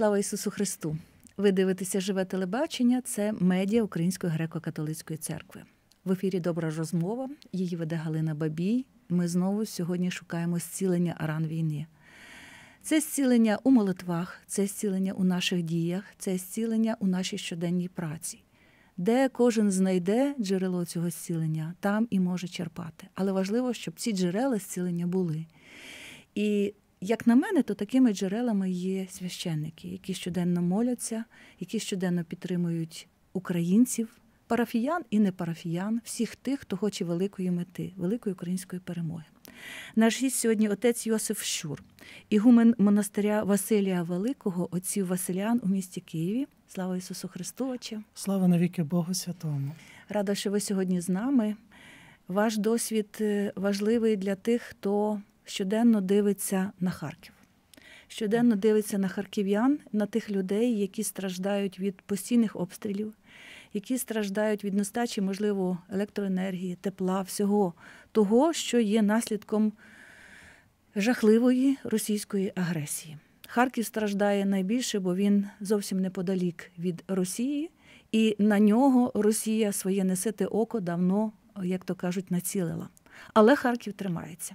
Слава Ісусу Христу! Ви дивитеся живе телебачення. Це медіа Української греко-католицької церкви. В ефірі Добра розмова. Її веде Галина Бабій. Ми знову сьогодні шукаємо зцілення ран війни. Це зцілення у молитвах, це зцілення у наших діях, це зцілення у нашій щоденній праці. Де кожен знайде джерело цього зцілення, там і може черпати. Але важливо, щоб ці джерела зцілення були. І як на мене, то такими джерелами є священники, які щоденно моляться, які щоденно підтримують українців, парафіян і не парафіян, всіх тих, хто хоче великої мети, великої української перемоги. Наш гість сьогодні отець Йосиф Щур, ігумен монастиря Василія Великого, отців Василіан у місті Києві. Слава Ісусу Христу! Отче! Слава навіки Богу Святому! Рада, що ви сьогодні з нами. Ваш досвід е, важливий для тих, хто щоденно дивиться на Харків. Щоденно дивиться на харків'ян, на тих людей, які страждають від постійних обстрілів, які страждають від нестачі, можливо, електроенергії, тепла, всього того, що є наслідком жахливої російської агресії. Харків страждає найбільше, бо він зовсім неподалік від Росії, і на нього Росія своє несите око давно, як то кажуть, націлила. Але Харків тримається.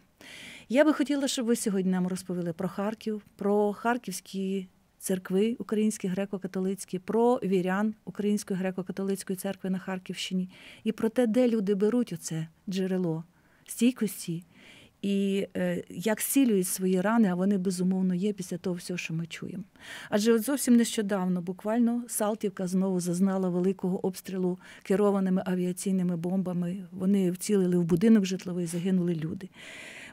Я би хотіла, щоб ви сьогодні нам розповіли про Харків, про харківські церкви українські греко-католицькі, про вірян Української греко-католицької церкви на Харківщині і про те, де люди беруть оце джерело стійкості і е, як сілюють свої рани, а вони безумовно є після того всього, що ми чуємо. Адже от зовсім нещодавно, буквально Салтівка знову зазнала великого обстрілу керованими авіаційними бомбами. Вони вцілили в будинок житловий, загинули люди.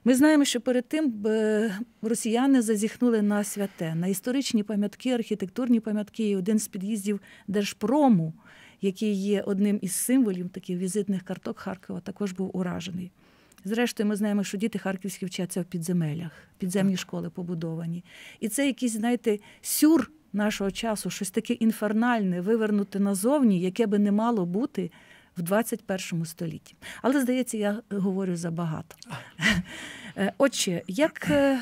Ми знаємо, що перед тим е, росіяни зазіхнули на святе, на історичні пам'ятки, архітектурні пам'ятки. І Один з під'їздів Держпрому, який є одним із символів таких візитних карток Харкова, також був уражений. Зрештою, ми знаємо, що діти харківські вчаться в підземелях, підземні школи побудовані. І це якийсь, знаєте, сюр нашого часу, щось таке інфернальне, вивернуте назовні, яке би не мало бути в 21 столітті. Але здається, я е, говорю забагато. Е, Отже, як е,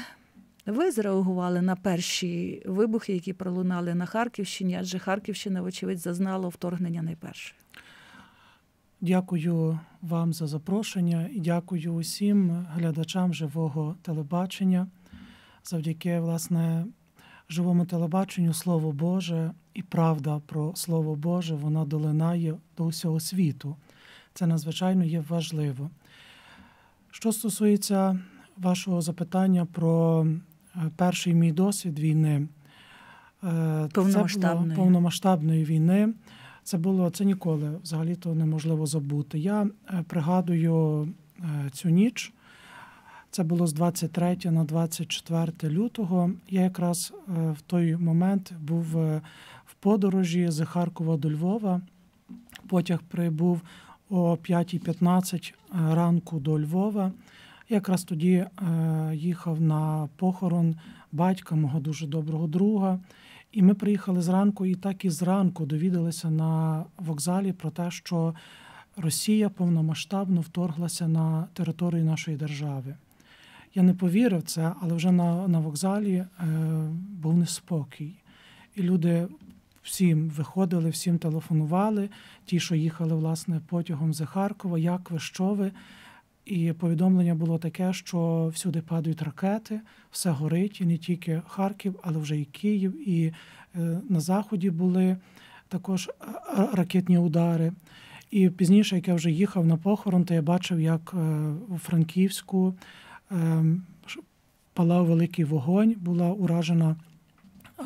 ви зреагували на перші вибухи, які пролунали на Харківщині, адже Харківщина, вочевидь, зазнала вторгнення найперше. Дякую вам за запрошення і дякую усім глядачам живого телебачення. Завдяки, власне, живому телебаченню, слово Боже, і правда про Слово Боже вона долинає до усього світу. Це надзвичайно є важливо. Що стосується вашого запитання про е, перший мій досвід війни, е, повномасштабної, це було повномасштабної війни, це було це ніколи взагалі то неможливо забути. Я е, пригадую цю ніч. Це було з 23 на 24 лютого. Я якраз в той момент був подорожі з Харкова до Львова. Потяг прибув о 5.15 е, ранку до Львова. Якраз тоді е, їхав на похорон батька мого дуже доброго друга. І ми приїхали зранку, і так і зранку довідалися на вокзалі про те, що Росія повномасштабно вторглася на територію нашої держави. Я не повірив це, але вже на на вокзалі е, був неспокій. І люди всім виходили, всім телефонували, ті, що їхали власне потягом за Харкова, як ви, що ви. І повідомлення було таке, що всюди падають ракети, все горить, і не тільки Харків, але вже і Київ, і е, на Заході були також е, е, ракетні удари. І пізніше, як я вже їхав на похорон, то я бачив, як у Франківську палав великий вогонь, була уражена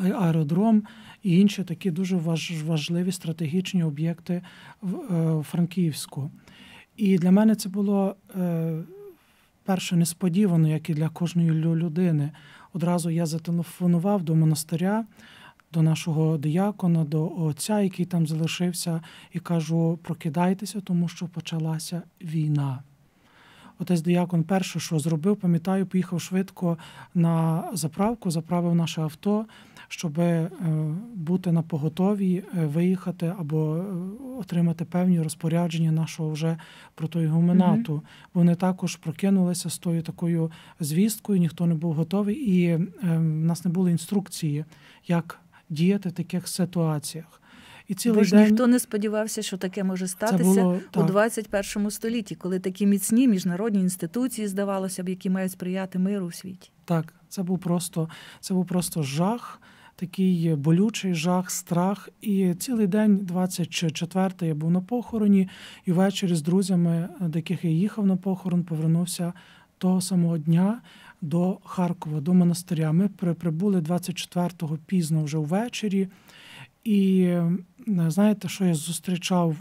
аеродром, і інші такі дуже важливі стратегічні об'єкти в е, Франківську. І для мене це було е, перше несподівано, як і для кожної людини. Одразу я зателефонував до монастиря. До нашого диякона, до отця, який там залишився, і кажу: прокидайтеся, тому що почалася війна. Отець диякон перше, що зробив, пам'ятаю, поїхав швидко на заправку, заправив наше авто, щоб е, бути на поготові, е, виїхати або е, отримати певні розпорядження нашого вже про той гуменату. mm Вони також прокинулися з тою такою звісткою, ніхто не був готовий, і ем, в нас не було інструкції, як діяти в таких ситуаціях. І цілий Бо ж день... ніхто не сподівався, що таке може статися було, у 21 столітті, коли такі міцні міжнародні інституції, здавалося б, які мають сприяти миру у світі. Так, це був просто це був просто жах такий болючий жах, страх. І цілий день, 24-й, я був на похороні, і ввечері з друзями, до яких я їхав на похорон, повернувся того самого дня до Харкова, до монастиря. Ми прибули 24-го пізно вже ввечері. І знаєте, що я зустрічав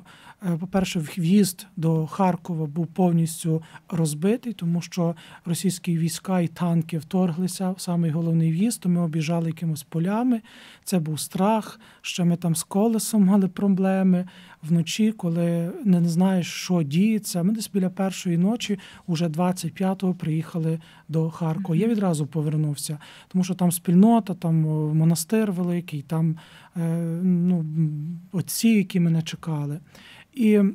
Е, по-перше, в'їзд до Харкова був повністю розбитий, тому що російські війська і танки вторглися. Самий головний в'їзд, то ми обіжали якимось полями. Це був страх. Що ми там з колесом мали проблеми вночі, коли не знаєш, що діється. Ми десь біля першої ночі, уже 25-го, приїхали до Харкова. Я відразу повернувся, тому що там спільнота, там е, монастир великий, там е, ну, отці, які мене чекали. І е,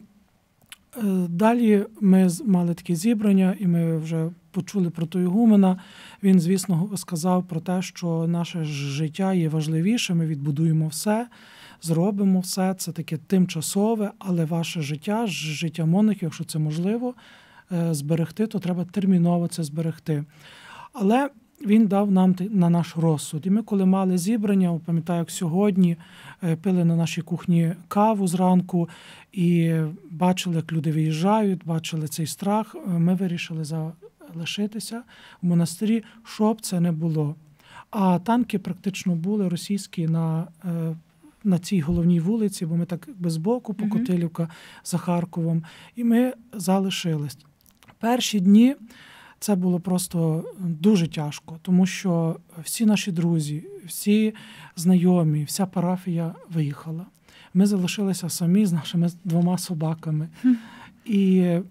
далі ми мали такі зібрання, і ми вже почули про Тойгумена. Він, звісно, сказав про те, що наше життя є важливіше, ми відбудуємо все. Зробимо все це таке тимчасове, але ваше життя, життя монахів, якщо це можливо, е, зберегти, то треба терміново це зберегти. Але він дав нам на наш розсуд. І ми, коли мали зібрання, пам'ятаю, як сьогодні е, пили на нашій кухні каву зранку і бачили, як люди виїжджають, бачили цей страх. Е, ми вирішили залишитися в монастирі, щоб це не було. А танки практично були російські на е, на цій головній вулиці, бо ми так безбоку, по Котилівка за Харковом, і ми залишились перші дні це було просто е, дуже тяжко, тому що всі наші друзі, всі знайомі, вся парафія виїхала. Ми залишилися самі з нашими двома собаками. І е,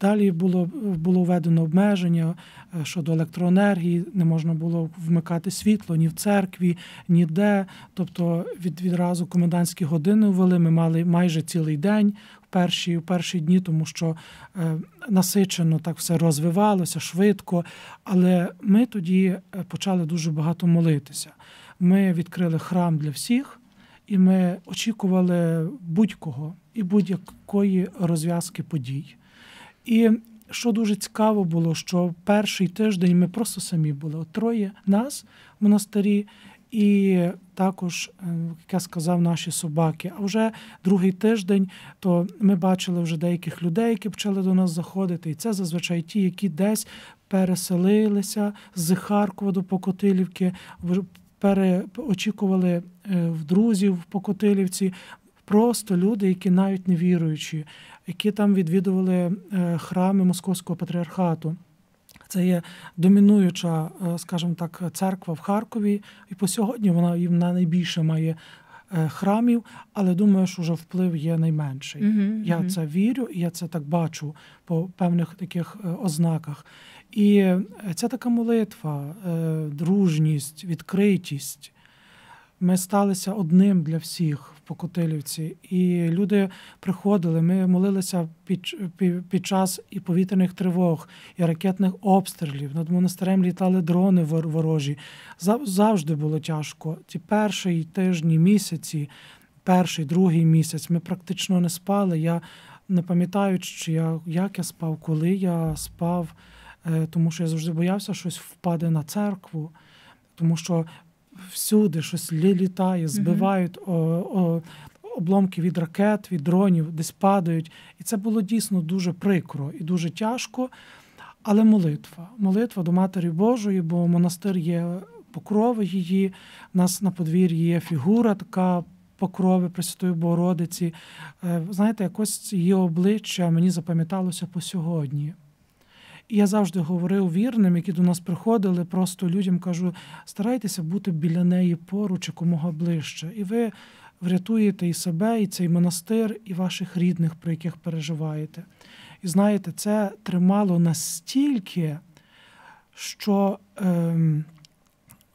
далі було було введено обмеження е, щодо електроенергії, не можна було вмикати світло ні в церкві, ніде. Тобто від, відразу комендантські години ввели, ми мали майже цілий день перші в перші дні, тому що е, насичено так все розвивалося швидко. Але ми тоді е, почали дуже багато молитися. Ми відкрили храм для всіх, і ми очікували будь-кого і будь-якої розв'язки подій. І що дуже цікаво було, що перший тиждень ми просто самі були От троє нас в монастирі, і також, е, як я сказав, наші собаки. А вже другий тиждень то ми бачили вже деяких людей, які почали до нас заходити. І це зазвичай ті, які десь переселилися з Харкова до Покотилівки, переочікували е, в друзів в Покотилівці. Просто люди, які навіть не віруючі, які там відвідували е, храми московського патріархату. Це є домінуюча, е, скажімо так, церква в Харкові, і по сьогодні вона їм на найбільше має. Е, храмів, але думаю, що вже вплив є найменший. Uh-huh, я uh-huh. це вірю, і я це так бачу по певних таких е, ознаках. І ця така молитва, дружність, відкритість, ми сталися одним для всіх в Покотилівці, і люди приходили. Ми молилися під під час і повітряних тривог, і ракетних обстрілів. Над монастирем літали дрони ворожі. Завжди було тяжко. Ті перші тижні, місяці, перший, другий місяць, ми практично не спали. Я не пам'ятаю, чи я як я спав, коли я спав, е, тому що я завжди боявся, що щось впаде на церкву, тому що всюди щось літає, збивають о, о, обломки від ракет, від дронів, десь падають. І це було дійсно дуже прикро і дуже тяжко. Але молитва, молитва до Матері Божої, бо монастир є покрови її. У нас на подвір'ї є фігура така. Покрови Пресвятої Богородиці, е, знаєте, якось її обличчя мені запам'яталося по сьогодні я завжди говорив вірним, які до нас приходили. Просто людям кажу: старайтеся бути біля неї поруч якомога ближче. І ви врятуєте і себе, і цей монастир, і ваших рідних, про яких переживаєте. І знаєте, це тримало настільки, що е,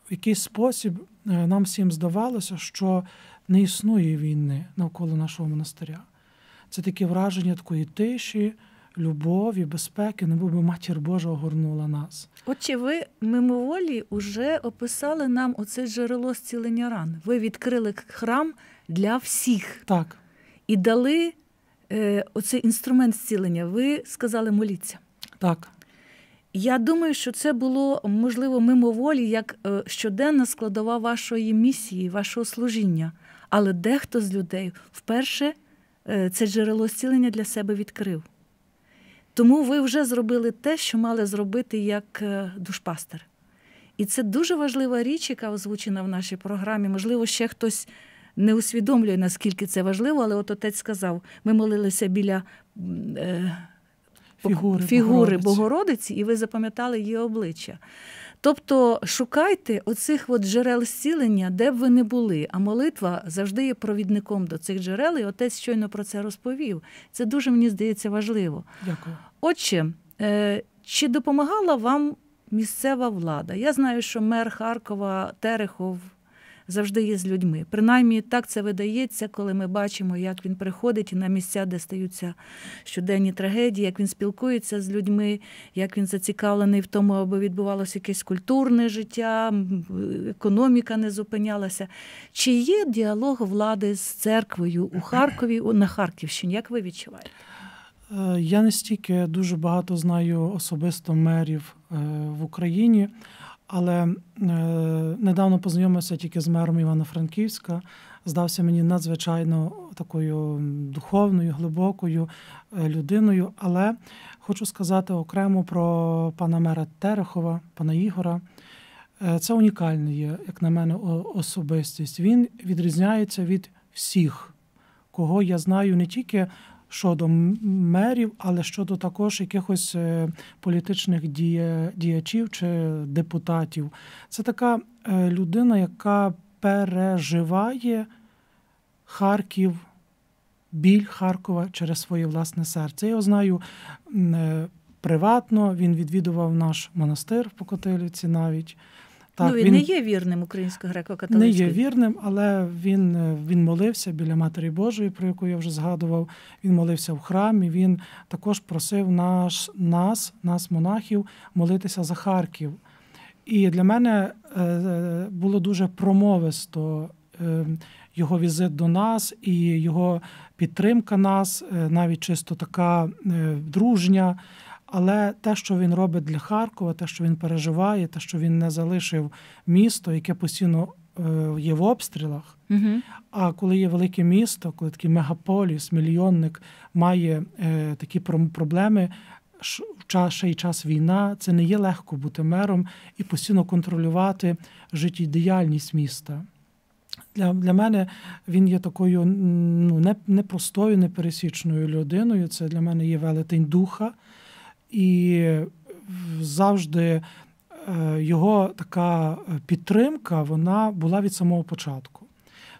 в якийсь спосіб е, нам всім здавалося, що не існує війни навколо нашого монастиря. Це таке враження такої тиші любові, безпеки, не був би матір Божа огорнула нас. Отче, ви мимоволі вже описали нам оце джерело зцілення ран. Ви відкрили храм для всіх Так. і дали е, оцей інструмент зцілення. Ви сказали моліться. Так. Я думаю, що це було можливо мимоволі, як е, щоденна складова вашої місії, вашого служіння. Але дехто з людей вперше е, це джерело зцілення для себе відкрив. Тому ви вже зробили те, що мали зробити як е, душпастер. І це дуже важлива річ, яка озвучена в нашій програмі. Можливо, ще хтось не усвідомлює, наскільки це важливо, але от отець сказав: ми молилися біля е, фігури, фігури Богородиці. Богородиці, і ви запам'ятали її обличчя. Тобто шукайте оцих от джерел зцілення, де б ви не були. А молитва завжди є провідником до цих джерел, і отець щойно про це розповів. Це дуже мені здається важливо. Дякую. Отче, е, чи допомагала вам місцева влада? Я знаю, що мер Харкова Терехов завжди є з людьми. Принаймні так це видається, коли ми бачимо, як він приходить на місця, де стаються щоденні трагедії, як він спілкується з людьми, як він зацікавлений в тому, аби відбувалося якесь культурне життя, економіка не зупинялася. Чи є діалог влади з церквою у Харкові на Харківщині? Як ви відчуваєте? Е, я не стільки дуже багато знаю особисто мерів е, в Україні, але е, недавно познайомився тільки з мером Івано-Франківська. Здався мені надзвичайно такою духовною, глибокою е, людиною. Але хочу сказати окремо про пана мера Терехова, пана Ігора. Е, це унікальна є, як на мене, особистість. Він відрізняється від всіх, кого я знаю не тільки щодо мерів, але щодо також якихось е, політичних діячів чи депутатів. Це така е, людина, яка переживає Харків. Біль Харкова через своє власне серце. Я його знаю е, приватно. Він відвідував наш монастир в Покотилівці навіть так, ну він, він не є вірним українсько греко католицькою Не є вірним, але він е, він молився біля Матері Божої, про яку я вже згадував. Він молився в храмі. Він також просив наш, нас, нас, монахів, молитися за Харків. І для мене е, було дуже промовисто е, його візит до нас і його підтримка нас, навіть чисто така дружня. Але те, що він робить для Харкова, те, що він переживає, те, що він не залишив місто, яке постійно е, є в обстрілах. Угу. А коли є велике місто, коли такий мегаполіс, мільйонник має е, такі проблеми, час, ще й час війна, це не є легко бути мером і постійно контролювати життєдіяльність міста. Для для мене він є такою ну, непростою, непересічною людиною. Це для мене є велетень духа і завжди е, його така е, підтримка вона була від самого початку.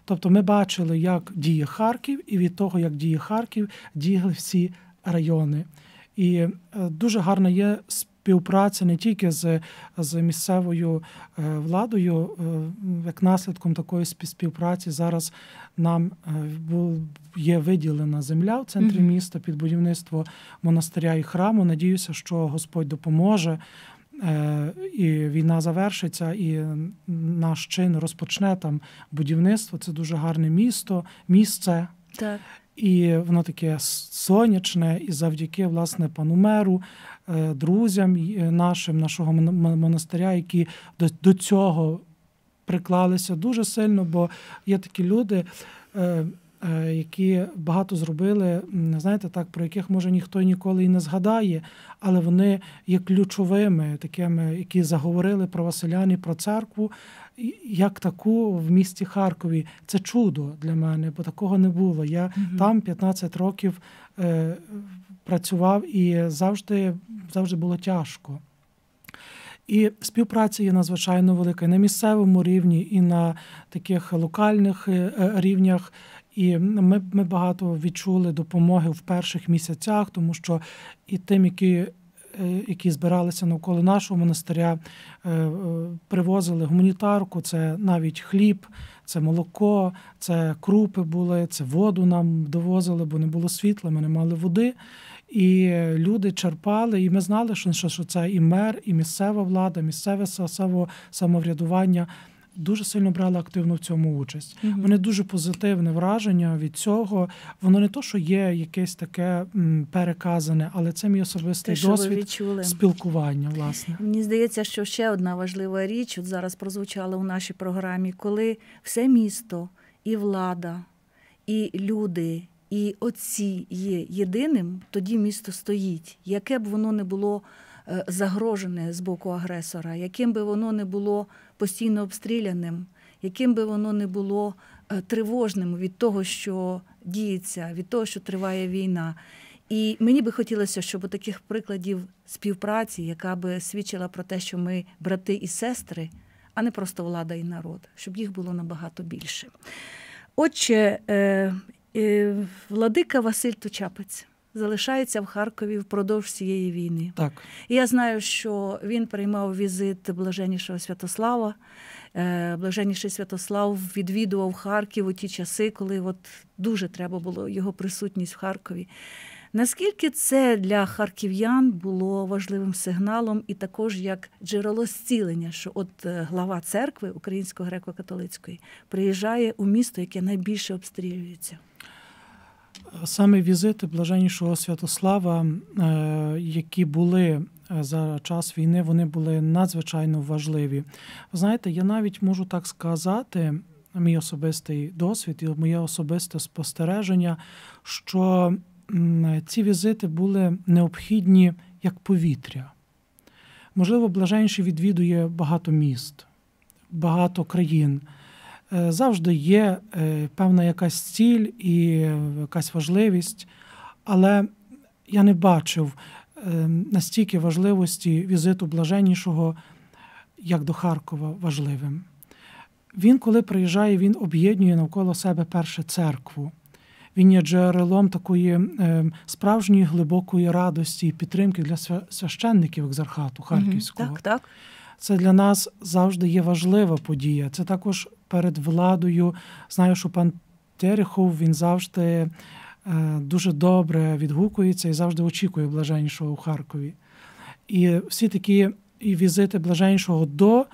Тобто ми бачили, як діє Харків, і від того, як діє Харків, діяли всі райони. І е, дуже гарна є Співпраця не тільки з з місцевою е, владою, е, як наслідком такої співпраці зараз нам е, є виділена земля в центрі міста під будівництво монастиря і храму. Надіюся, що Господь допоможе. І війна завершиться, і наш чин розпочне там будівництво. Це дуже гарне місто, місце. Так. І воно таке сонячне, і завдяки власне пану меру, е, друзям е, нашим, нашого монастиря, які до цього приклалися дуже сильно, бо є такі люди. Е, Е, які багато зробили, знаєте, так про яких може ніхто ніколи і не згадає, але вони є ключовими, такими, які заговорили про Василян і про церкву, як таку в місті Харкові. Це чудо для мене, бо такого не було. Я угу. там 15 років е, працював і завжди, завжди було тяжко. І співпраця є надзвичайно велика і на місцевому рівні, і на таких локальних е, е, рівнях. І ми ми багато відчули допомоги в перших місяцях, тому що і тим, які е, які збиралися навколо нашого монастиря, е, привозили гуманітарку, це навіть хліб, це молоко, це крупи були, це воду нам довозили, бо не було світла, ми не мали води. І люди черпали, і ми знали, що що це і мер, і місцева влада, місцеве самоврядування – дуже сильно брали активно в цьому участь. Угу. Вони дуже позитивне враження від цього. Воно не то, що є якесь таке м, переказане, але це мій особистий Те, досвід спілкування. Власне мені здається, що ще одна важлива річ от зараз прозвучала у нашій програмі, коли все місто і влада, і люди. І оці є єдиним, тоді місто стоїть, яке б воно не було е, загрожене з боку агресора, яким би воно не було постійно обстріляним, яким би воно не було е, тривожним від того, що діється, від того, що триває війна. І мені би хотілося, щоб таких прикладів співпраці, яка би свідчила про те, що ми брати і сестри, а не просто влада і народ, щоб їх було набагато більше. Отче, е, е, Владика Василь Тучапець залишається в Харкові впродовж цієї війни. Так І я знаю, що він приймав візит блаженнішого Святослава. Е, блаженніший Святослав відвідував Харків у ті часи, коли от дуже треба було його присутність в Харкові. Наскільки це для харків'ян було важливим сигналом, і також як джерело зцілення, що от е, глава церкви Української греко-католицької приїжджає у місто, яке найбільше обстрілюється? саме візити блаженнішого Святослава, е, які були е, за час війни, вони були надзвичайно важливі. Ви знаєте, я навіть можу так сказати, мій особистий досвід і моє особисте спостереження, що ці візити були необхідні як повітря. Можливо, блаженший відвідує багато міст, багато країн. Е, завжди є е, певна якась ціль і е, якась важливість, але я не бачив настільки важливості візиту блаженнішого, як до Харкова важливим. Він, коли приїжджає, він об'єднує навколо себе перше церкву. Він є джерелом такої ем, справжньої глибокої радості і підтримки для священників екзархату Харківського. так, так це для нас завжди є важлива подія. Це також перед владою. Знаю, що пан Терехов він завжди е, дуже добре відгукується і завжди очікує блаженшого у Харкові. І всі такі і візити блаженшого до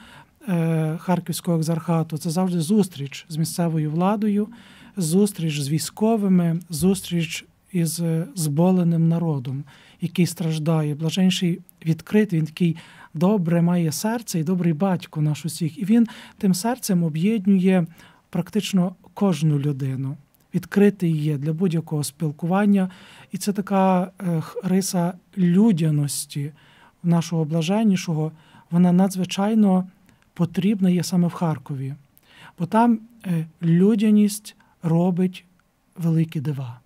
е, Харківського екзархату це завжди зустріч з місцевою владою, зустріч з військовими, зустріч. Із зболеним народом, який страждає, блаженший відкритий, він такий добре має серце і добрий батько наш усіх. І він тим серцем об'єднує практично кожну людину. Відкритий є для будь-якого спілкування, і це така е, риса людяності нашого блаженнішого. Вона надзвичайно потрібна є саме в Харкові, бо там е, людяність робить великі дива.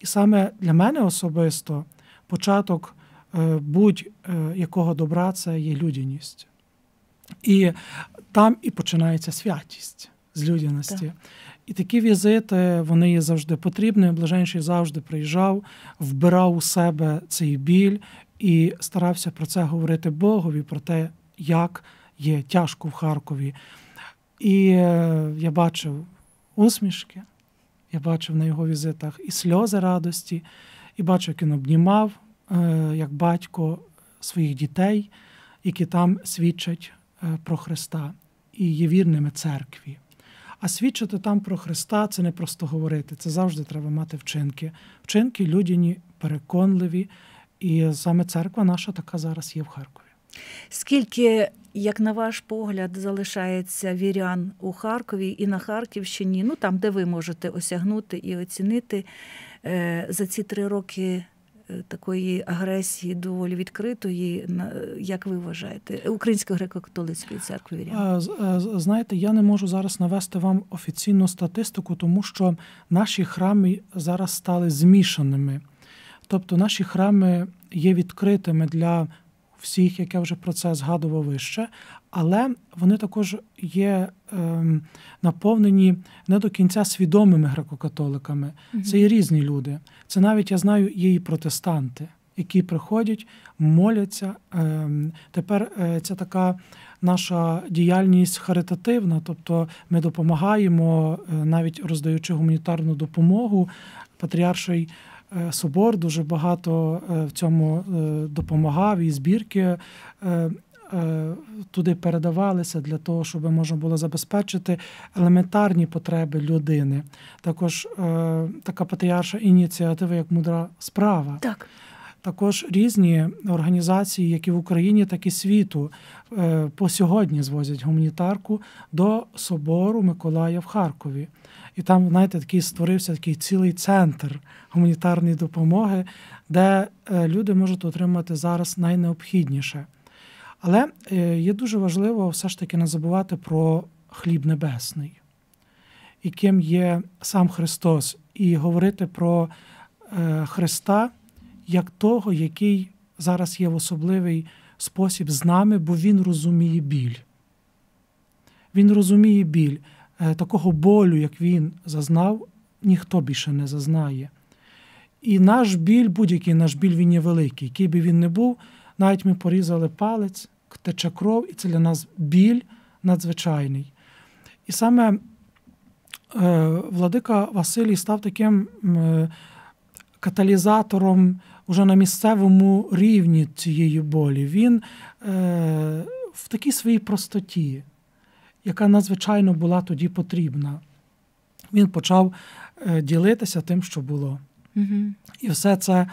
І саме для мене особисто початок Е, будь-якого е, добра це є людяність. І там і починається святість з людяності. Так. І такі візити вони є завжди потрібні. Блаженший завжди приїжджав, вбирав у себе цей біль і старався про це говорити Богові, про те, як є тяжко в Харкові. І е, я бачив усмішки, я бачив на його візитах і сльози радості, і бачив, як він обнімав Е, як батько своїх дітей, які там свідчать е, про Христа і є вірними церкві. А свідчити там про Христа це не просто говорити, це завжди треба мати вчинки. Вчинки людяні, переконливі. І саме церква наша така зараз є в Харкові. Скільки, як на ваш погляд, залишається вірян у Харкові і на Харківщині, ну там, де ви можете осягнути і оцінити е, за ці три роки такої агресії доволі відкритої, як ви вважаєте, Української греко-католицької церкви? Вірян? Знаєте, я не можу зараз навести вам офіційну статистику, тому що наші храми зараз стали змішаними. Тобто наші храми є відкритими для всіх, як я вже про це згадував вище, але вони також є ем, наповнені не до кінця свідомими греко-католиками. mm Це є різні люди. Це навіть я знаю є і протестанти, які приходять, моляться. Ем, тепер е, це така наша діяльність харитативна, тобто ми допомагаємо, е, навіть роздаючи гуманітарну допомогу. Патріарший Е, собор дуже багато е, в цьому е, допомагав, і збірки туди передавалися для того, щоб можна було забезпечити елементарні потреби людини. Також така патріарша ініціатива, як мудра справа. Так. Також різні організації, які в Україні, так і світу, е, по сьогодні звозять гуманітарку до собору Миколая в Харкові. І там, знаєте, такий створився такий цілий центр гуманітарної допомоги, де е, люди можуть отримати зараз найнеобхідніше. Але е, є дуже важливо все ж таки не забувати про хліб небесний, яким є сам Христос, і говорити про Христа як того, який зараз є в особливий спосіб з нами, бо він розуміє біль. Він розуміє біль. Е, такого болю, як він зазнав, ніхто більше не зазнає. І наш біль, будь-який наш біль, він є великий. Який би він не був, навіть ми порізали палець, тече кров, і це для нас біль надзвичайний. І саме е, Владика Василій став таким е, каталізатором уже на місцевому рівні цієї болі. Він е, в такій своїй простоті, яка надзвичайно була тоді потрібна, він почав е, ділитися тим, що було. Угу. І все це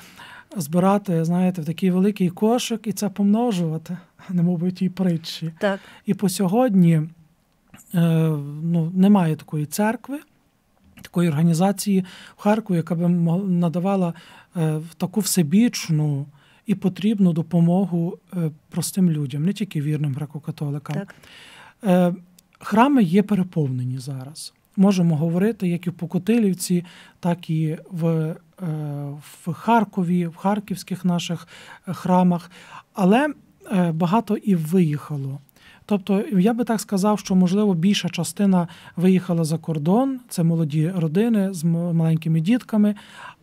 збирати, знаєте, в такий великий кошик і це помножувати, немов би тій притчі. Так. І по сьогодні е, ну, немає такої церкви. Такої організації в Харкові, яка б надавала Е, в таку всебічну і потрібну допомогу е, простим людям, не тільки вірним греко-католикам. Так. Е, храми є переповнені зараз. Можемо говорити як і в Покотилівці, так і в в Харкові, в харківських наших храмах, але багато і виїхало. Тобто, я би так сказав, що можливо більша частина виїхала за кордон, це молоді родини з маленькими дітками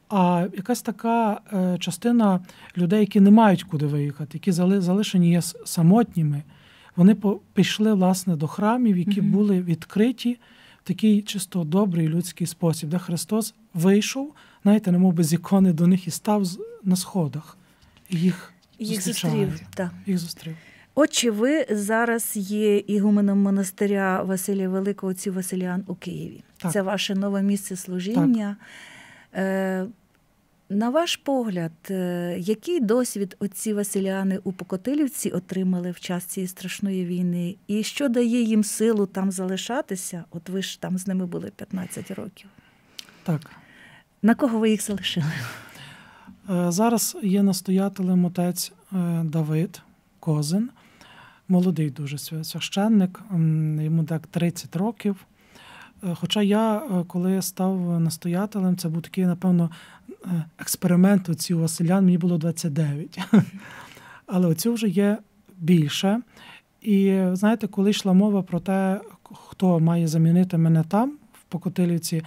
а якась така е, частина людей, які не мають куди виїхати, які залишені є самотніми, вони по пішли власне до храмів, які mm-hmm. були відкриті в такий чисто добрий людський спосіб, де Христос вийшов, знаєте, немов би з ікони до них і став на сходах. Їх їх зустрів. Да. Їх зустрів. Отче, ви зараз є ігуменом монастиря Василія Великого ці Василіан у Києві. Так. Це ваше нове місце служіння. Так. Е, на ваш погляд, е, який досвід отці Василіани у Покотилівці отримали в час цієї страшної війни, і що дає їм силу там залишатися? От ви ж там з ними були 15 років. Так. На кого ви їх залишили? Е, зараз є настоятелем отець Давид Козин, молодий дуже священник, йому так 30 років. Е, хоча я, е, коли став настоятелем, це був такий, напевно, е, експеримент оці у Василян, мені було 29. Але оцю вже є більше. І знаєте, коли йшла мова про те, хто має замінити мене там, в Покотилівці,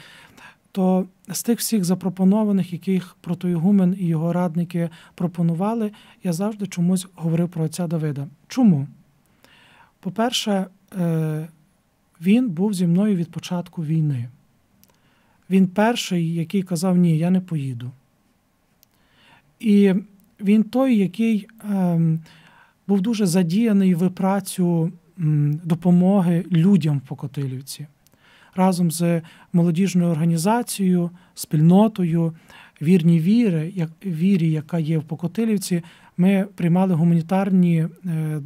то з тих всіх запропонованих, яких протоігумен і його радники пропонували, я завжди чомусь говорив про отця Давида. Чому? По-перше, він був зі мною від початку війни. Він перший, який казав, ні, я не поїду. І він той, який ем, був дуже задіяний в працю ем, допомоги людям в Покотилівці разом з молодіжною організацією, спільнотою, вірні віри, як, вірі, яка є в Покотилівці, ми приймали гуманітарні е,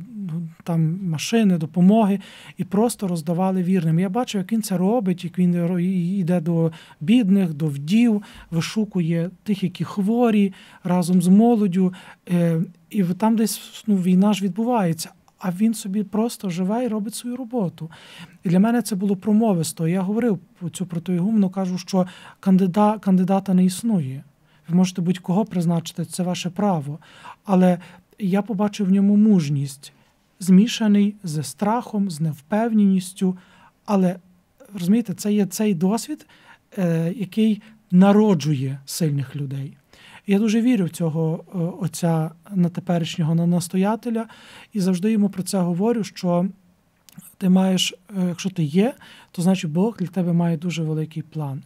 там машини, допомоги і просто роздавали вірним. Я бачу, як він це робить, як він йде до бідних, до вдів, вишукує тих, які хворі разом з молоддю. Е, і там десь ну, війна ж відбувається. А він собі просто живе і робить свою роботу. І для мене це було промовисто. Я говорив про той гумно, кажу, що кандидата, кандидата не існує. Ви можете будь-кого призначити, це ваше право. Але я побачив в ньому мужність, змішаний з страхом, з невпевненістю. Але розумієте, це є цей досвід, е, який народжує сильних людей. Я дуже вірю в цього е, отця на теперішнього на настоятеля, і завжди йому про це говорю. що ти маєш, е, якщо ти є, то значить Бог для тебе має дуже великий план.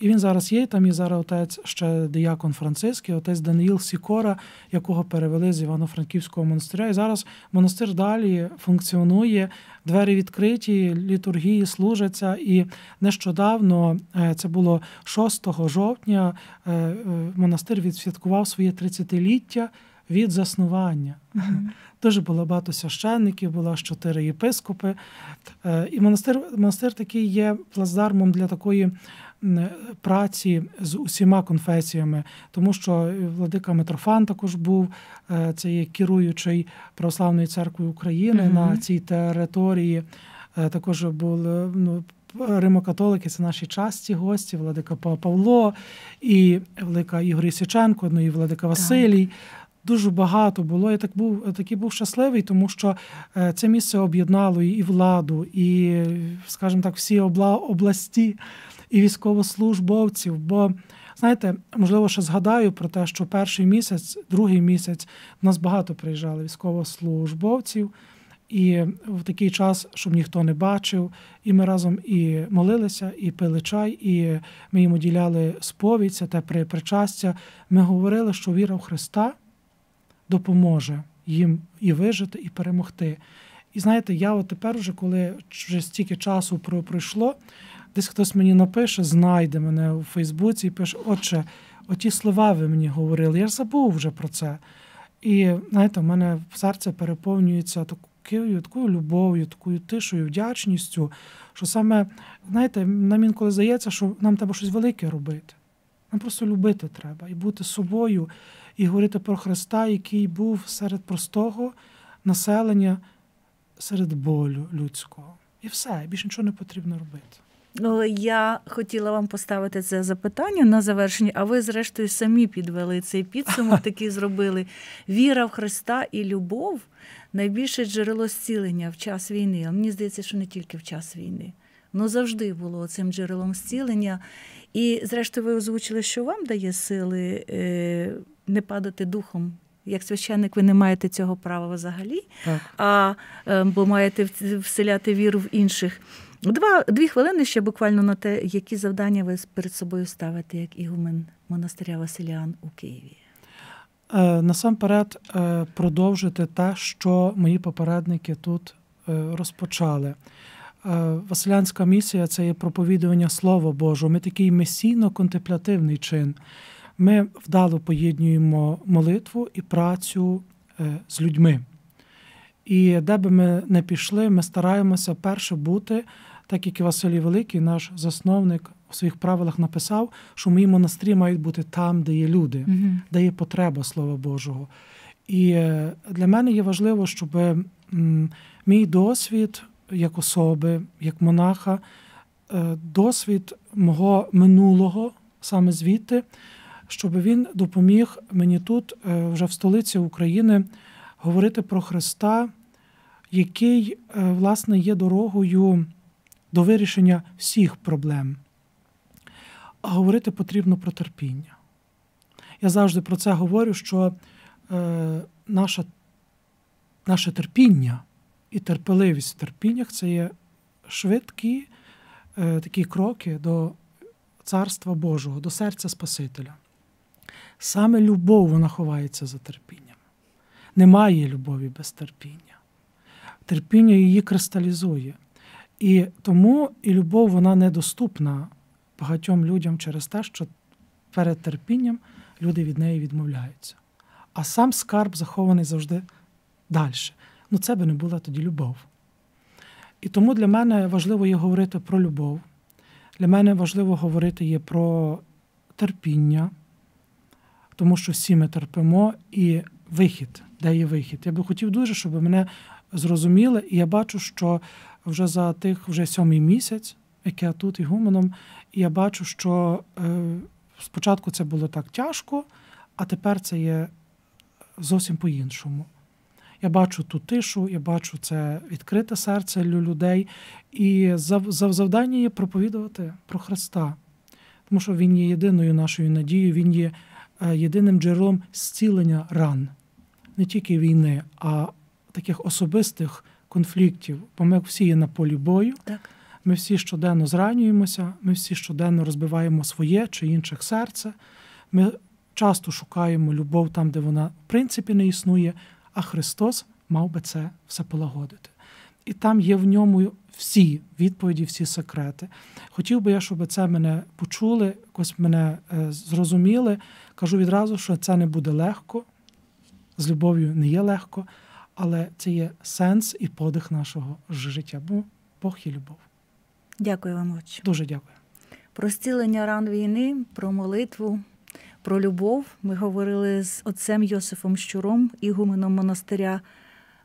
І він зараз є. Там і зараз отець ще диякон Франциський, отець Даниїл Сікора, якого перевели з Івано-Франківського монастиря. І зараз монастир далі функціонує, двері відкриті, літургії служаться. І нещодавно е, це було 6 жовтня. Е, е, монастир відсвяткував своє 30-ліття від заснування. Дуже було багато священників, було чотири єпископи. І монастир монастир такий є плацдармом для такої праці з усіма конфесіями, тому що е, владика Митрофан також був е, це є керуючий православної церкви України mm на цій території. Е, також були ну, Римокатолики це наші часті гості, владика Павло і велика Ігор Січенко, ну і владика Василій. Так. Дуже багато було. Я так був такий був щасливий, тому що це місце об'єднало і владу, і, скажімо так, всі обла області і військовослужбовців. Бо знаєте, можливо, ще згадаю про те, що перший місяць, другий місяць в нас багато приїжджали військовослужбовців. І в такий час, щоб ніхто не бачив, і ми разом і молилися, і пили чай, і ми їм діляли сповідь, це те при причастя. Ми говорили, що віра в Христа допоможе їм і вижити, і перемогти. І знаєте, я от тепер, вже коли вже стільки часу пройшло, Десь хтось мені напише, знайде мене у Фейсбуці і пише: Отче, оті слова ви мені говорили, я забув вже про це. І знаєте, в мене серце переповнюється такою такою любов'ю, такою тишою, вдячністю, що саме, знаєте, нам інколи здається, що нам треба щось велике робити. Нам просто любити треба і бути собою, і говорити про Христа, який був серед простого населення, серед болю людського. І все, більше нічого не потрібно робити. Ну, я хотіла вам поставити це запитання на завершення, а ви, зрештою, самі підвели цей підсумок, такий зробили. Віра в Христа і любов найбільше джерело зцілення в час війни. А мені здається, що не тільки в час війни. але завжди було цим джерелом зцілення. І, зрештою, ви озвучили, що вам дає сили е, не падати духом. Як священник, ви не маєте цього права взагалі, так. а е, бо маєте вселяти віру в інших. Два дві хвилини ще буквально на те, які завдання ви перед собою ставите, як ігумен монастиря Василіан у Києві. Е, насамперед е, продовжити те, що мої попередники тут е, розпочали. Василянська місія це є проповідування Слова Божого. Ми такий месійно-контемплятивний чин. Ми вдало поєднуємо молитву і працю з людьми. І де би ми не пішли, ми стараємося перше бути так як і Василій Великий, наш засновник у своїх правилах написав, що мої монастирі мають бути там, де є люди, mm де є потреба Слова Божого. І е, для мене є важливо, щоб мій досвід як особи, як монаха, е, досвід мого минулого, саме звідти, щоб він допоміг мені тут, е, вже в столиці України, говорити про Христа, який, власне, є дорогою до вирішення всіх проблем. А говорити потрібно про терпіння. Я завжди про це говорю, що е, наша, наше терпіння і терпеливість в терпіннях це є швидкі е, такі кроки до Царства Божого, до серця Спасителя. Саме любов вона ховається за терпінням. Немає любові без терпіння. Терпіння її кристалізує. І тому і любов вона недоступна багатьом людям через те, що перед терпінням люди від неї відмовляються. А сам скарб захований завжди далі. Ну, це би не була тоді любов. І тому для мене важливо є говорити про любов. Для мене важливо говорити є про терпіння, тому що всі ми терпимо і вихід, де є вихід. Я би хотів дуже, щоб мене зрозуміли, і я бачу, що вже за тих вже сьомий місяць, як я тут ігуменом, і я бачу, що е, спочатку це було так тяжко, а тепер це є зовсім по-іншому. Я бачу ту тишу, я бачу це відкрите серце людей. І завдання є проповідувати про Христа, тому що Він є єдиною нашою надією, Він є е, єдиним джерелом зцілення ран, не тільки війни, а таких особистих конфліктів, бо ми всі є на полі бою. Так. Ми всі щоденно зранюємося, ми всі щоденно розбиваємо своє чи інших серце. Ми часто шукаємо любов там, де вона в принципі не існує, а Христос мав би це все полагодити. І там є в ньому всі відповіді, всі секрети. Хотів би я, щоб це мене почули, якось мене е, зрозуміли. Кажу відразу, що це не буде легко. З любов'ю не є легко, але це є сенс і подих нашого життя. Бо Бог є любов. Дякую вам, отче. Дуже дякую. Про зцілення ран війни, про молитву, про любов. Ми говорили з отцем Йосифом Щуром, ігуменом монастиря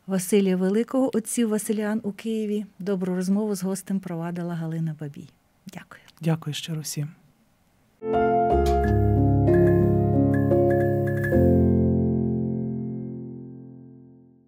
Василія Великого, отців Василіан у Києві. Добру розмову з гостем провадила Галина Бабій. Дякую. Дякую щиро всім.